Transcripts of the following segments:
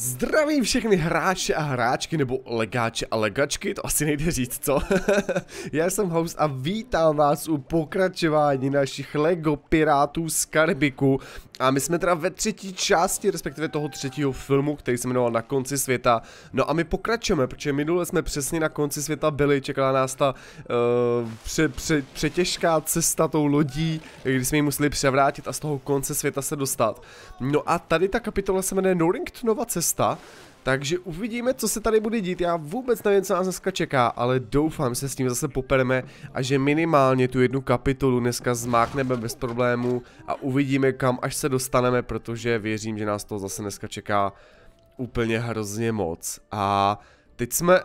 Zdravím všechny hráče a hráčky, nebo legáče a legačky, to asi nejde říct, co? Já jsem House a vítám vás u pokračování našich LEGO Pirátů z Karibiku. A my jsme teda ve třetí části, respektive toho třetího filmu, který se jmenoval Na konci světa. No a my pokračujeme, protože minule jsme přesně na konci světa byli, čekala nás ta uh, pře, pře, přetěžká cesta tou lodí, kdy jsme ji museli převrátit a z toho konce světa se dostat. No a tady ta kapitola se jmenuje Norringtonova cesta cesta. Takže uvidíme, co se tady bude dít. Já vůbec nevím, co nás dneska čeká, ale doufám, že se s tím zase popereme a že minimálně tu jednu kapitolu dneska zmákneme bez problémů a uvidíme, kam až se dostaneme, protože věřím, že nás to zase dneska čeká úplně hrozně moc. A teď jsme...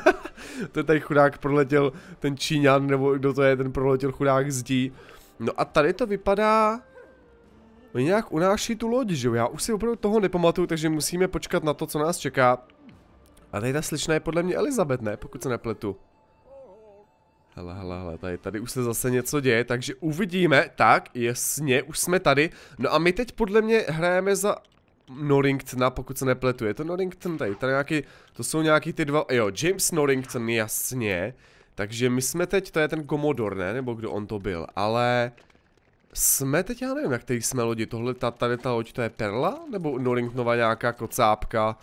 to tady chudák proletěl ten Číňan, nebo kdo to je, ten proletěl chudák zdí. No a tady to vypadá Oni nějak unáší tu loď, že jo? Já už si opravdu toho nepamatuju, takže musíme počkat na to, co nás čeká. A tady ta slyšná je podle mě Elizabeth, ne? Pokud se nepletu. Hele, hele, hele, tady, tady už se zase něco děje, takže uvidíme, tak, jasně, už jsme tady. No a my teď podle mě hrajeme za Norrington, pokud se nepletu, je to Norrington tady, tady nějaký, to jsou nějaký ty dva, jo, James Norrington, jasně. Takže my jsme teď, to je ten Commodore, ne, nebo kdo on to byl, ale... Jsme teď, já nevím, na který jsme lodi. Tohle, ta, tady ta loď, to je Perla? Nebo Norringtonova nějaká kocápka?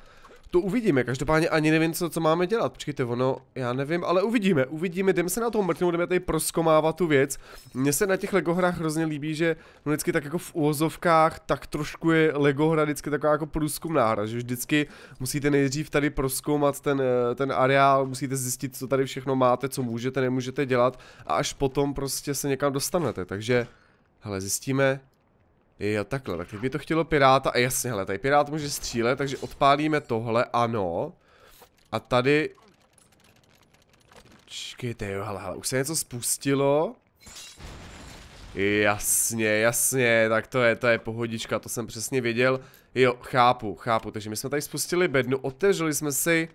To uvidíme, každopádně ani nevím, co, co máme dělat. Počkejte, ono, já nevím, ale uvidíme, uvidíme, jdeme se na to mrknout, jdeme tady proskomávat tu věc. Mně se na těch Lego hrách hrozně líbí, že no vždycky tak jako v úvozovkách, tak trošku je Lego hra vždycky taková jako průzkumná hra, že vždycky musíte nejdřív tady proskoumat ten, eh, ten areál, musíte zjistit, co tady všechno máte, co můžete, nemůžete dělat a až potom prostě se někam dostanete, takže... Hele, zjistíme. Jo, takhle, tak teď by to chtělo piráta. A jasně, hele, tady pirát může střílet, takže odpálíme tohle, ano. A tady... Čekejte, jo, hele, hele, už se něco spustilo. Jasně, jasně, tak to je, to je pohodička, to jsem přesně věděl. Jo, chápu, chápu, takže my jsme tady spustili bednu, otevřeli jsme si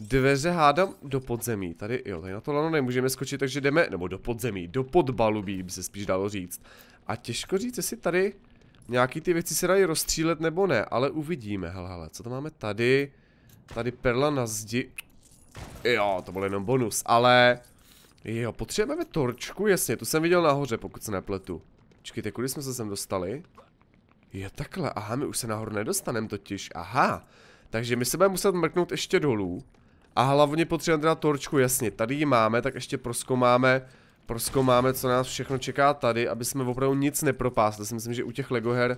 dveře hádám do podzemí. Tady, jo, tady na to lano nemůžeme skočit, takže jdeme, nebo do podzemí, do podbalubí by se spíš dalo říct. A těžko říct, jestli tady nějaký ty věci se dají rozstřílet nebo ne, ale uvidíme. Hele, hele, co to máme tady? Tady perla na zdi. Jo, to byl jenom bonus, ale... Jo, potřebujeme torčku, jasně, tu jsem viděl nahoře, pokud se nepletu. Počkejte, kudy jsme se sem dostali? Je takhle, aha, my už se nahoru nedostaneme totiž, aha. Takže my se budeme muset mrknout ještě dolů. A hlavně potřebujeme teda torčku, jasně, tady ji máme, tak ještě máme proskoumáme, co nás všechno čeká tady, aby jsme opravdu nic nepropásli. Si myslím, že u těch Lego her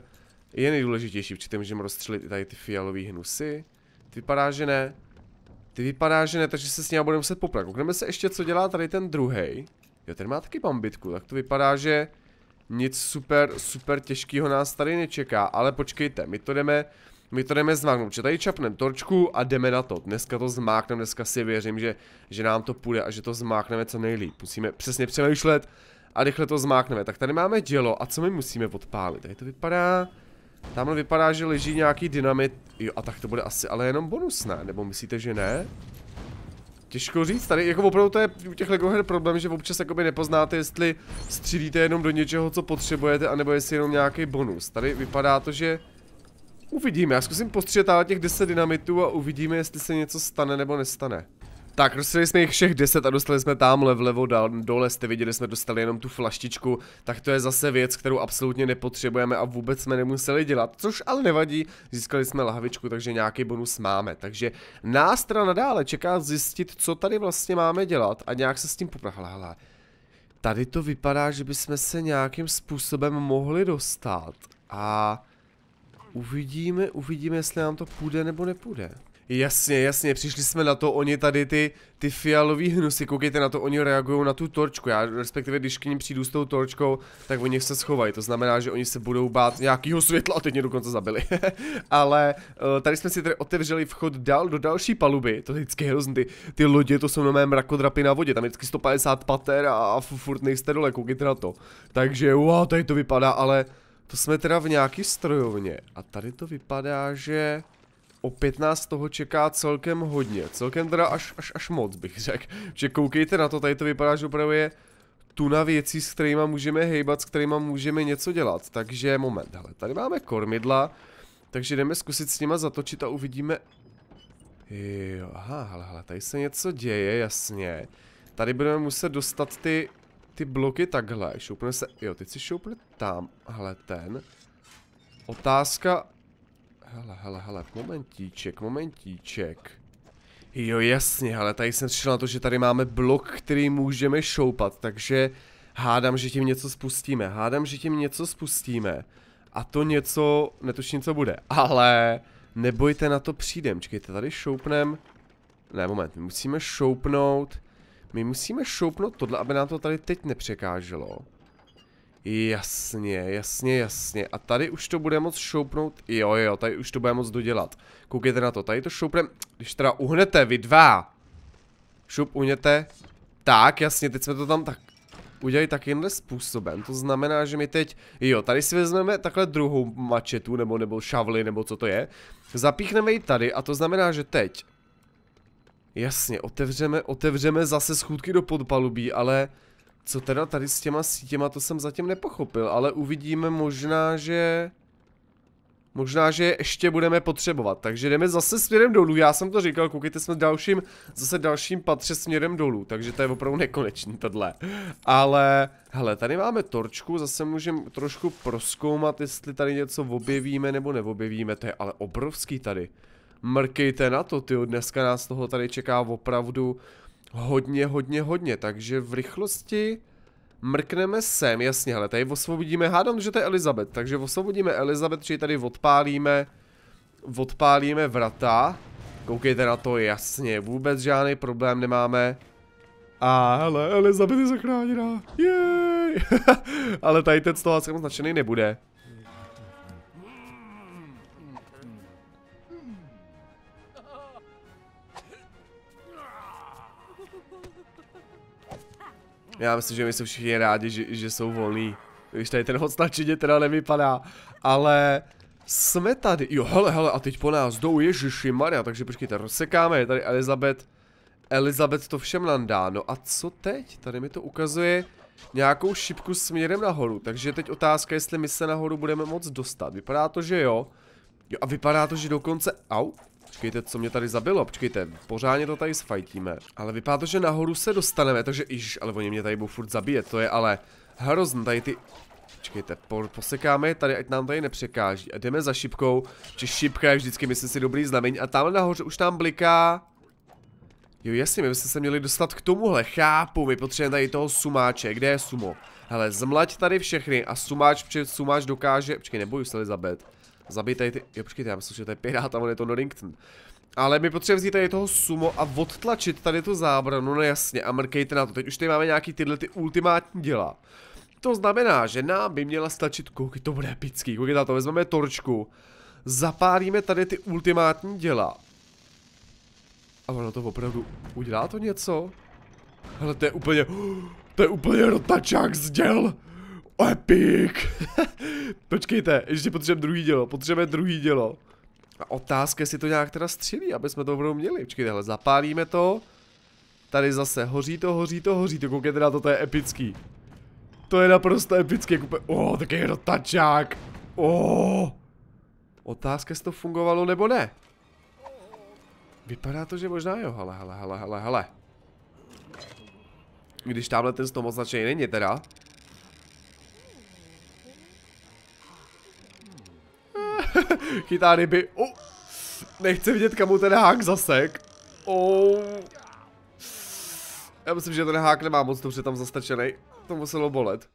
je nejdůležitější, protože můžeme rozstřelit i tady ty fialové hnusy. Ty vypadá, že ne. Ty vypadá, že ne, takže se s ním budeme muset poprat. Koukneme se ještě, co dělá tady ten druhý. Jo, ten má taky bambitku, tak to vypadá, že nic super, super těžkého nás tady nečeká, ale počkejte, my to jdeme my to jdeme zmáknout, že tady čapneme torčku a jdeme na to. Dneska to zmákneme, dneska si věřím, že, že nám to půjde a že to zmákneme co nejlíp. Musíme přesně přemýšlet a rychle to zmákneme. Tak tady máme dělo a co my musíme odpálit? Tady to vypadá... Tamhle vypadá, že leží nějaký dynamit. Jo, a tak to bude asi ale jenom bonus, ne? Nebo myslíte, že ne? Těžko říct, tady jako opravdu to je u těch LEGO her problém, že občas jakoby nepoznáte, jestli střílíte jenom do něčeho, co potřebujete, anebo jestli jenom nějaký bonus. Tady vypadá to, že Uvidíme, já zkusím ale těch 10 dynamitů a uvidíme, jestli se něco stane nebo nestane. Tak, dostali jsme jich všech 10 a dostali jsme tamhle vlevo dál, dole, jste viděli, jsme dostali jenom tu flaštičku, tak to je zase věc, kterou absolutně nepotřebujeme a vůbec jsme nemuseli dělat, což ale nevadí, získali jsme lahvičku, takže nějaký bonus máme, takže nás teda nadále čeká zjistit, co tady vlastně máme dělat a nějak se s tím poprahlá, tady to vypadá, že bychom se nějakým způsobem mohli dostat a Uvidíme, uvidíme, jestli nám to půjde nebo nepůjde. Jasně, jasně, přišli jsme na to, oni tady ty, ty fialový hnusy, koukejte na to, oni reagují na tu torčku, já respektive když k ním přijdu s tou torčkou, tak oni se schovají, to znamená, že oni se budou bát nějakého světla a teď mě dokonce zabili. Ale eh, tady jsme si tady otevřeli vchod dál do další paluby, to je vždycky hrozný, ty, ty lodě, to jsou na mé mrakodrapy na vodě, tam je vždycky 150 pater a, a furt nejste dole, koukejte na to. Takže wow, tady to vypadá, ale to jsme teda v nějaký strojovně. A tady to vypadá, že opět nás toho čeká celkem hodně. Celkem teda až, až, až moc bych řekl. Že koukejte na to, tady to vypadá, že opravdu je tuna věcí, s kterými můžeme hejbat, s kterými můžeme něco dělat. Takže moment, hele, tady máme kormidla, takže jdeme zkusit s nima zatočit a uvidíme... Jo, aha, hele, hele, tady se něco děje, jasně. Tady budeme muset dostat ty ty bloky takhle, šoupne se, jo, teď si šoupne tam, hele ten. Otázka, hele, hele, hele, momentíček, momentíček. Jo, jasně, ale tady jsem přišel na to, že tady máme blok, který můžeme šoupat, takže hádám, že tím něco spustíme, hádám, že tím něco spustíme. A to něco, netuším, co bude, ale nebojte, na to přijdem, čekejte, tady šoupnem, ne, moment, musíme šoupnout my musíme šoupnout tohle, aby nám to tady teď nepřekáželo. Jasně, jasně, jasně. A tady už to bude moc šoupnout. Jo, jo, tady už to bude moc dodělat. Koukejte na to, tady to šoupnem. Když teda uhnete, vy dva. Šup, uhněte. Tak, jasně, teď jsme to tam tak udělali takýmhle způsobem. To znamená, že my teď, jo, tady si vezmeme takhle druhou mačetu, nebo, nebo šavli, nebo co to je. Zapíchneme ji tady a to znamená, že teď Jasně, otevřeme, otevřeme zase schůdky do podpalubí, ale co teda tady s těma sítěma, to jsem zatím nepochopil, ale uvidíme možná, že... Možná, že ještě budeme potřebovat, takže jdeme zase směrem dolů, já jsem to říkal, koukejte jsme dalším, zase dalším patře směrem dolů, takže to je opravdu nekonečný tohle. Ale, hele, tady máme torčku, zase můžeme trošku proskoumat, jestli tady něco objevíme nebo neobjevíme, to je ale obrovský tady mrkejte na to, ty dneska nás toho tady čeká opravdu hodně, hodně, hodně, takže v rychlosti mrkneme sem, jasně, hele, tady osvobodíme, hádám, že to je Elizabeth, takže osvobodíme Elizabeth, čili tady odpálíme, odpálíme vrata, koukejte na to, jasně, vůbec žádný problém nemáme, a hele, Elizabeth je zachráněná, jej, ale tady ten z toho asi moc nebude. Já myslím, že my jsou všichni rádi, že, že jsou volní. Když tady ten hod teda nevypadá. Ale jsme tady. Jo, hele, hele, a teď po nás jdou Ježiši Maria, takže počkejte, rozsekáme, je tady Elizabeth. Elizabeth to všem dá. No a co teď? Tady mi to ukazuje nějakou šipku směrem nahoru, takže teď otázka, jestli my se nahoru budeme moc dostat. Vypadá to, že jo. Jo a vypadá to, že dokonce... Au, Počkejte, co mě tady zabilo, počkejte, pořádně to tady sfajtíme. Ale vypadá to, že nahoru se dostaneme, takže již, ale oni mě tady budou furt zabíjet, to je ale hrozný, tady ty... Počkejte, po, posekáme je tady, ať nám tady nepřekáží. A jdeme za šipkou, či šipka je vždycky, myslím si, dobrý znamení. A tamhle nahoře už tam bliká... Jo jasně, my bychom se měli dostat k tomuhle, chápu, my potřebujeme tady toho sumáče, kde je sumo? Hele, zmlať tady všechny a sumáč, protože sumáč dokáže, počkej, neboju se zabet. Zabij tady ty... Jo, počkejte, já myslím, že to je pirát a on je to Donington. Ale my potřebujeme vzít tady toho sumo a odtlačit tady tu zábranu, no jasně, a mrkejte na to. Teď už tady máme nějaký tyhle ty ultimátní děla. To znamená, že nám by měla stačit, koukej, to bude epický, koukej na to, vezmeme torčku, zapálíme tady ty ultimátní děla. A ono to opravdu, udělá to něco? Ale to je úplně, to je úplně rotačák z děl. Epic! Počkejte, ještě potřebujeme druhý dělo, potřebujeme druhý dělo. A otázka, jestli to nějak teda střílí, aby jsme to opravdu měli. Počkejte, hele, zapálíme to. Tady zase, hoří to, hoří to, hoří to, koukejte na to, to je epický. To je naprosto epické, kupe, o, oh, taky rotačák. O. Oh. Otázka, jestli to fungovalo nebo ne. Vypadá to, že možná jo, hele, hele, hele, hele, hele. Když tamhle ten s tom není teda. Chytá ryby. Uh, nechci vidět, kam mu ten hák zasek. Oh. Já myslím, že ten hák nemá moc dobře tam zastačený. To muselo bolet.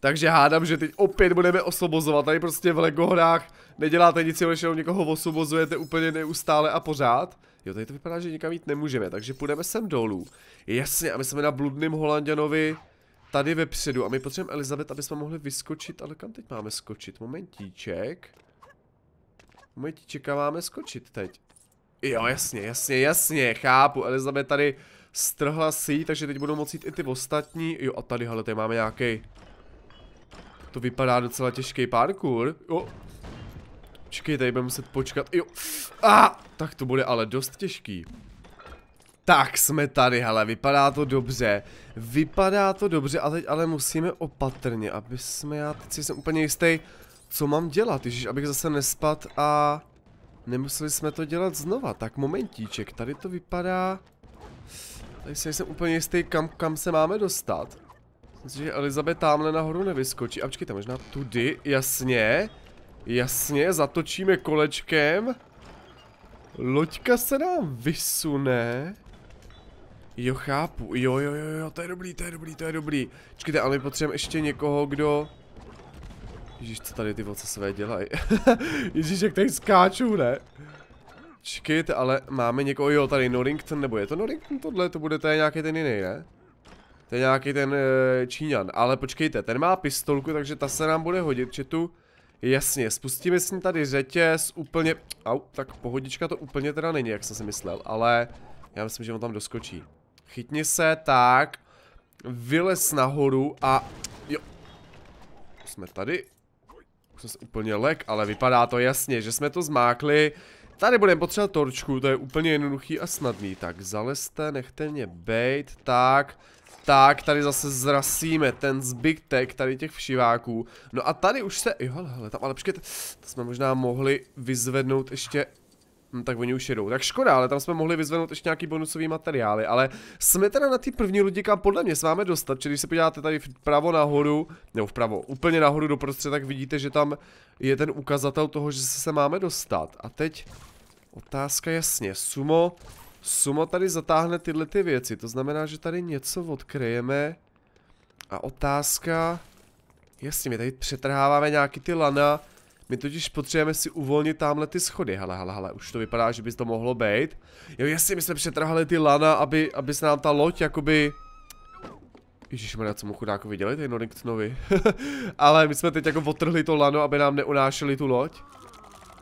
Takže hádám, že teď opět budeme osobozovat. Tady prostě v Lego hrách neděláte nic jiného, než jenom někoho osobozujete úplně neustále a pořád. Jo, tady to vypadá, že nikam jít nemůžeme, takže půjdeme sem dolů. Jasně, a my jsme na bludným Holandianovi tady vepředu. A my potřebujeme Elizabeth, aby jsme mohli vyskočit. Ale kam teď máme skočit? Momentíček. Momentíček a máme skočit teď. Jo, jasně, jasně, jasně, chápu. Elizabeth tady strhla si takže teď budou moci jít i ty ostatní. Jo, a tady, hele, tady máme nějaký. To vypadá docela těžký parkour. Jo. Čekej, tady budeme muset počkat. Jo. A, ah, tak to bude ale dost těžký. Tak jsme tady, hele, vypadá to dobře. Vypadá to dobře, ale teď ale musíme opatrně, aby jsme, já teď jsem úplně jistý, co mám dělat, ježiš, abych zase nespat a nemuseli jsme to dělat znova. Tak momentíček, tady to vypadá, tady jsem, jsem úplně jistý, kam, kam se máme dostat. Myslím, že Elizabeth tamhle nahoru nevyskočí, a počkejte, možná tudy, jasně, jasně, zatočíme kolečkem. Loďka se nám vysune. Jo, chápu. Jo, jo, jo, jo, to je dobrý, to je dobrý, to je dobrý. Čekajte, ale potřebujeme ještě někoho, kdo... Ježíš, co tady ty voce své dělají? Ježíš, jak tady skáču, ne? Čekajte, ale máme někoho, jo, tady Norrington, nebo je to Norrington tohle, to bude, to je nějaký ten jiný, ne? To je nějaký ten e, Číňan, ale počkejte, ten má pistolku, takže ta se nám bude hodit, že tu... Jasně, spustíme s ní tady řetěz, úplně... Au, tak pohodička to úplně teda není, jak jsem si myslel, ale... Já myslím, že on tam doskočí. Chytni se, tak. Vylez nahoru a... Jo. Jsme tady. Už jsem se úplně lek, ale vypadá to jasně, že jsme to zmákli. Tady budeme potřebovat torčku, to je úplně jednoduchý a snadný. Tak zalezte, nechte mě bejt, tak... Tak, tady zase zrasíme ten zbytek tady těch všiváků. No a tady už se, jo hele tam, ale počkejte, to jsme možná mohli vyzvednout ještě No, tak oni už jedou. Tak škoda, ale tam jsme mohli vyzvednout ještě nějaký bonusový materiály, ale jsme teda na ty první lodi, kam podle mě s vámi dostat, čili když se podíváte tady vpravo nahoru, nebo vpravo, úplně nahoru do tak vidíte, že tam je ten ukazatel toho, že se máme dostat. A teď otázka jasně, sumo, sumo tady zatáhne tyhle ty věci, to znamená, že tady něco odkryjeme. A otázka, jasně, my tady přetrháváme nějaký ty lana, my totiž potřebujeme si uvolnit tamhle ty schody. Hele, hele, hele, už to vypadá, že by to mohlo být. Jo, jestli my jsme přetrhali ty lana, aby, aby se nám ta loď jakoby... Ježišmarja, co mu viděli, dělejte Norringtonovi. Ale my jsme teď jako otrhli to lano, aby nám neunášeli tu loď.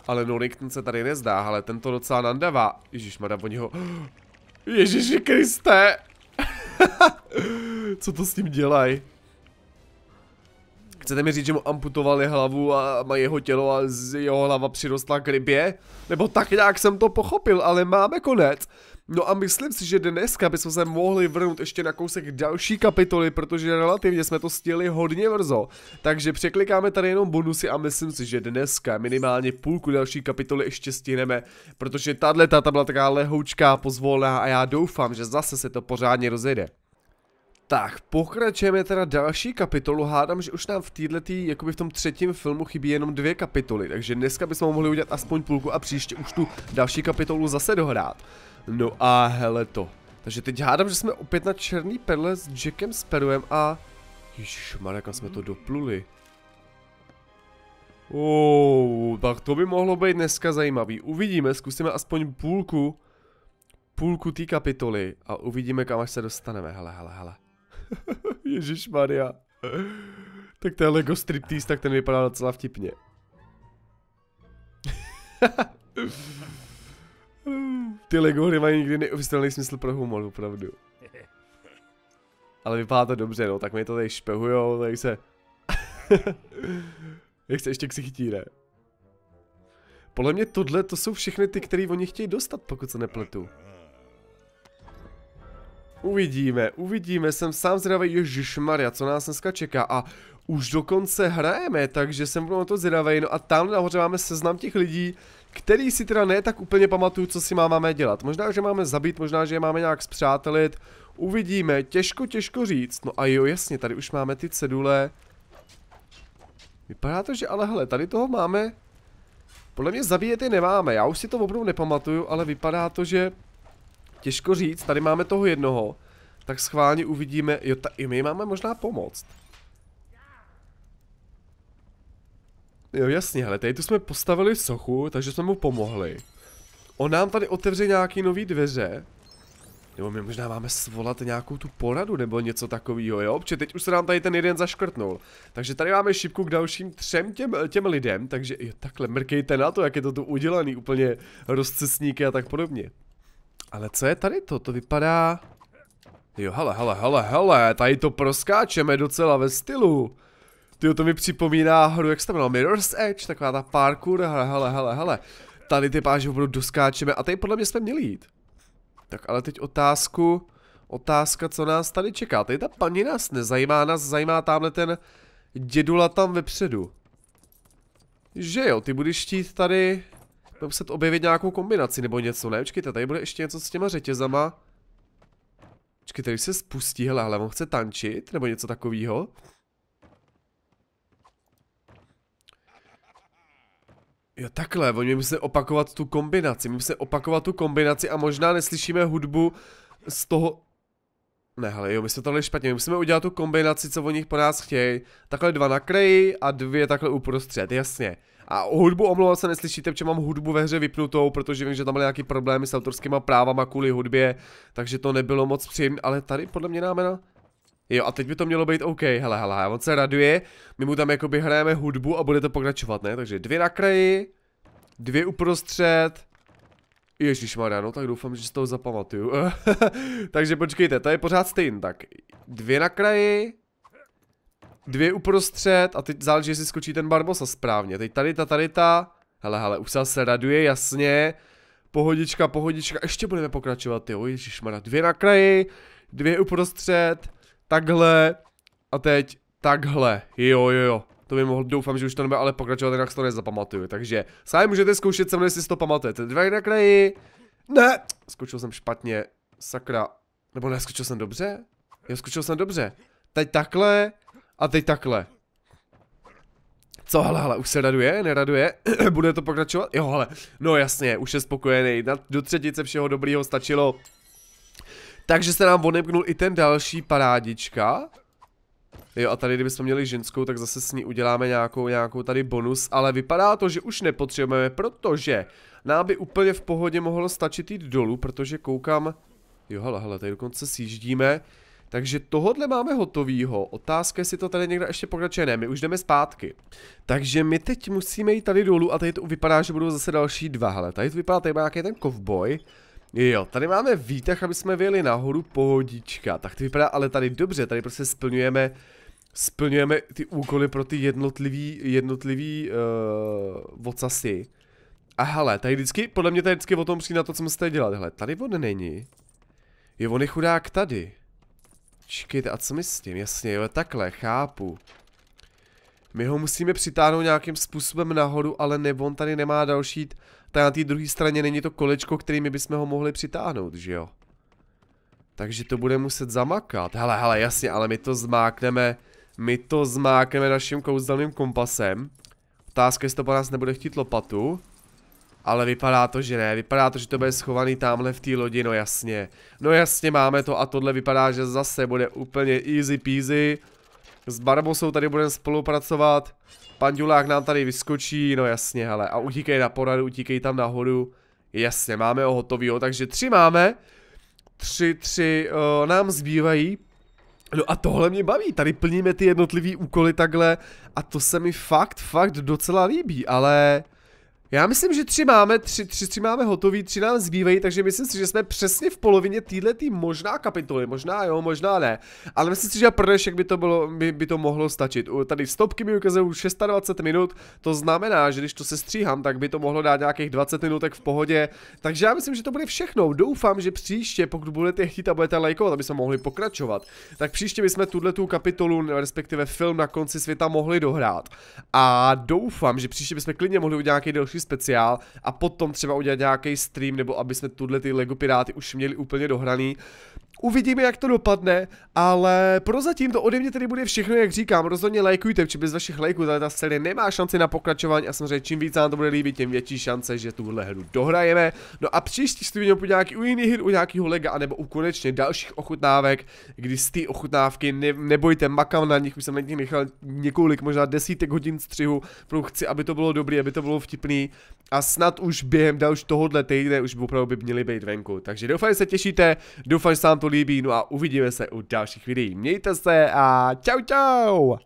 Ale Norrington se tady nezdá, ale tento docela nandavá. Ježišmarja, oni ho... Ježiši Kriste! co to s ním dělají? Chcete mi říct, že mu amputovali hlavu a má jeho tělo a z jeho hlava přirostla k rybě? Nebo tak nějak jsem to pochopil, ale máme konec. No a myslím si, že dneska bychom se mohli vrhnout ještě na kousek další kapitoly, protože relativně jsme to stihli hodně brzo. Takže překlikáme tady jenom bonusy a myslím si, že dneska minimálně půlku další kapitoly ještě stihneme, protože tahle ta byla taková lehoučká pozvolná a já doufám, že zase se to pořádně rozjede. Tak, pokračujeme teda další kapitolu, hádám, že už nám v jako jakoby v tom třetím filmu chybí jenom dvě kapitoly, takže dneska bychom mohli udělat aspoň půlku a příště už tu další kapitolu zase dohrát. No a hele to. Takže teď hádám, že jsme opět na černý perle s Jackem Sparrowem a... Ježišmarja, kam jsme to dopluli. Oh, tak to by mohlo být dneska zajímavý. Uvidíme, zkusíme aspoň půlku, půlku té kapitoly a uvidíme, kam až se dostaneme. Hele, hele, hele. Ježíš Maria. Tak ten Lego striptease, tak ten vypadá docela vtipně. Ty Lego hry mají nikdy neuvěřitelný smysl pro humor, opravdu. Ale vypadá to dobře, no, tak mi to tady špehujou, tak se... Jak se ještě ksichtí, ne? Podle mě tohle, to jsou všechny ty, které oni chtějí dostat, pokud se nepletu. Uvidíme, uvidíme, jsem sám zvědavý, ježišmarja, co nás dneska čeká a už dokonce hrajeme, takže jsem na to zvědavý, no a tam nahoře máme seznam těch lidí, který si teda ne tak úplně pamatuju, co si máme dělat, možná, že máme zabít, možná, že je máme nějak zpřátelit, uvidíme, těžko, těžko říct, no a jo, jasně, tady už máme ty cedule, vypadá to, že ale hele, tady toho máme, podle mě je nemáme, já už si to opravdu nepamatuju, ale vypadá to, že Těžko říct, tady máme toho jednoho. Tak schválně uvidíme, jo, ta, i my máme možná pomoct. Jo, jasně, hele, tady tu jsme postavili sochu, takže jsme mu pomohli. On nám tady otevře nějaký nový dveře. Nebo my možná máme svolat nějakou tu poradu nebo něco takového, jo? Protože teď už se nám tady ten jeden zaškrtnul. Takže tady máme šipku k dalším třem těm, těm lidem, takže jo, takhle mrkejte na to, jak je to tu udělaný, úplně rozcesníky a tak podobně. Ale co je tady to? To vypadá... Jo, hele, hele, hele, hele, tady to proskáčeme docela ve stylu. Tyjo, to mi připomíná hru, jak se tam Mirror's Edge, taková ta parkour, hele, hele, hele, hele. Tady ty páže opravdu doskáčeme a tady podle mě jsme měli jít. Tak ale teď otázku, otázka, co nás tady čeká. Tady ta paní nás nezajímá, nás zajímá tamhle ten dědula tam vepředu. Že jo, ty budeš chtít tady Budeme muset objevit nějakou kombinaci nebo něco, ne? Počkejte, tady bude ještě něco s těma řetězama. Počkejte, když se spustí, hele, ale on chce tančit nebo něco takového. Jo, takhle, oni musí opakovat tu kombinaci, musí opakovat tu kombinaci a možná neslyšíme hudbu z toho... Ne, hele, jo, my jsme to dali špatně, my musíme udělat tu kombinaci, co oni po nás chtějí. Takhle dva na kraji a dvě takhle uprostřed, jasně. A hudbu omlouvám se neslyšíte, protože mám hudbu ve hře vypnutou, protože vím, že tam byly nějaký problémy s autorskýma právama kvůli hudbě, takže to nebylo moc příjemné, ale tady podle mě námena. Jo, a teď by to mělo být OK, hele, hele, on se raduje, my mu tam jakoby hrajeme hudbu a bude to pokračovat, ne? Takže dvě na kraji, dvě uprostřed, Ježíš no tak doufám, že si toho zapamatuju. Takže počkejte, to je pořád stejný, tak dvě na kraji, dvě uprostřed a teď záleží, jestli skočí ten Barbosa správně. Teď tady ta, tady ta. Hele, hele, už se raduje, jasně. Pohodička, pohodička, ještě budeme pokračovat, jo, ježišmarad. dvě na kraji, dvě uprostřed, takhle a teď takhle, jo, jo, jo. To by mohl, doufám, že už to nebude ale pokračovat, jinak to nezapamatuju, takže sami můžete zkoušet se mnou, jestli si to pamatujete. Dvě na kraji, ne, skočil jsem špatně, sakra, nebo ne, skočil jsem dobře? Jo, skočil jsem dobře. Teď takhle, a teď takhle. Co, hele, hele, už se raduje, neraduje, bude to pokračovat? Jo, hele, no jasně, už je spokojený, Na, do třetice všeho dobrýho stačilo. Takže se nám odemknul i ten další parádička. Jo a tady kdybychom měli ženskou, tak zase s ní uděláme nějakou, nějakou tady bonus, ale vypadá to, že už nepotřebujeme, protože nám by úplně v pohodě mohlo stačit jít dolů, protože koukám, jo hele, hele, tady dokonce sjíždíme, takže tohle máme hotovýho. Otázka, jestli to tady někdo ještě pokračuje. Ne, my už jdeme zpátky. Takže my teď musíme jít tady dolů a tady to vypadá, že budou zase další dva. Hele, tady to vypadá, tady má nějaký ten kovboj. Jo, tady máme výtah, aby jsme vyjeli nahoru pohodička. Tak to vypadá ale tady dobře, tady prostě splňujeme splňujeme ty úkoly pro ty jednotlivý, jednotlivý uh, vocasy. A hele, tady vždycky, podle mě tady vždycky o tom přijde na to, co musíte dělat. Hele, tady on není. Je on je chudák tady. Čekejte, a co my s tím? Jasně, jo, takhle, chápu. My ho musíme přitáhnout nějakým způsobem nahoru, ale nebo on tady nemá další... Tady na té druhé straně není to kolečko, kterými bychom ho mohli přitáhnout, že jo? Takže to bude muset zamakat. Hele, hele, jasně, ale my to zmákneme... My to zmákneme naším kouzelným kompasem. Otázka, jestli to po nás nebude chtít lopatu ale vypadá to, že ne. Vypadá to, že to bude schovaný tamhle v té lodi, no jasně. No jasně, máme to a tohle vypadá, že zase bude úplně easy peasy. S Barbosou tady budeme spolupracovat. Pandulák nám tady vyskočí, no jasně, hele. A utíkej na poradu, utíkej tam nahoru. Jasně, máme ho hotovýho, takže tři máme. Tři, tři uh, nám zbývají. No a tohle mě baví, tady plníme ty jednotlivý úkoly takhle a to se mi fakt, fakt docela líbí, ale... Já myslím, že tři máme, tři, tři, tři máme hotový, tři nám zbývají, takže myslím si, že jsme přesně v polovině tý možná kapitoly, možná jo, možná ne. Ale myslím si, že pro dnešek by to, bylo, by, by to mohlo stačit. Tady stopky mi ukazují 26 minut, to znamená, že když to se stříhám, tak by to mohlo dát nějakých 20 minutek v pohodě. Takže já myslím, že to bude všechno. Doufám, že příště, pokud budete chtít a budete lajkovat, aby jsme mohli pokračovat, tak příště bychom tuhle tu kapitolu, respektive film na konci světa mohli dohrát. A doufám, že příště bychom klidně mohli udělat nějaký delší svůj speciál a potom třeba udělat nějaký stream, nebo aby jsme tuhle ty Lego Piráty už měli úplně dohraný, Uvidíme, jak to dopadne, ale prozatím to ode mě tedy bude všechno, jak říkám. Rozhodně lajkujte, protože bez vašich lajků tady ta série nemá šanci na pokračování a samozřejmě čím víc nám to bude líbit, tím větší šance, že tuhle hru dohrajeme. No a příští stůj po nějaký u jiný hry, u nějakého lega, anebo u konečně dalších ochutnávek, kdy z té ochutnávky ne, nebojte, makám na nich, už jsem na nich nechal několik, možná desítek hodin střihu, protože chci, aby to bylo dobrý, aby to bylo vtipný a snad už během dalšího tohohle týdne už opravdu by měly být venku. Takže doufám, že se těšíte, doufám, že se vám to líbí, no a uvidíme se u dalších videí. Mějte se a čau čau!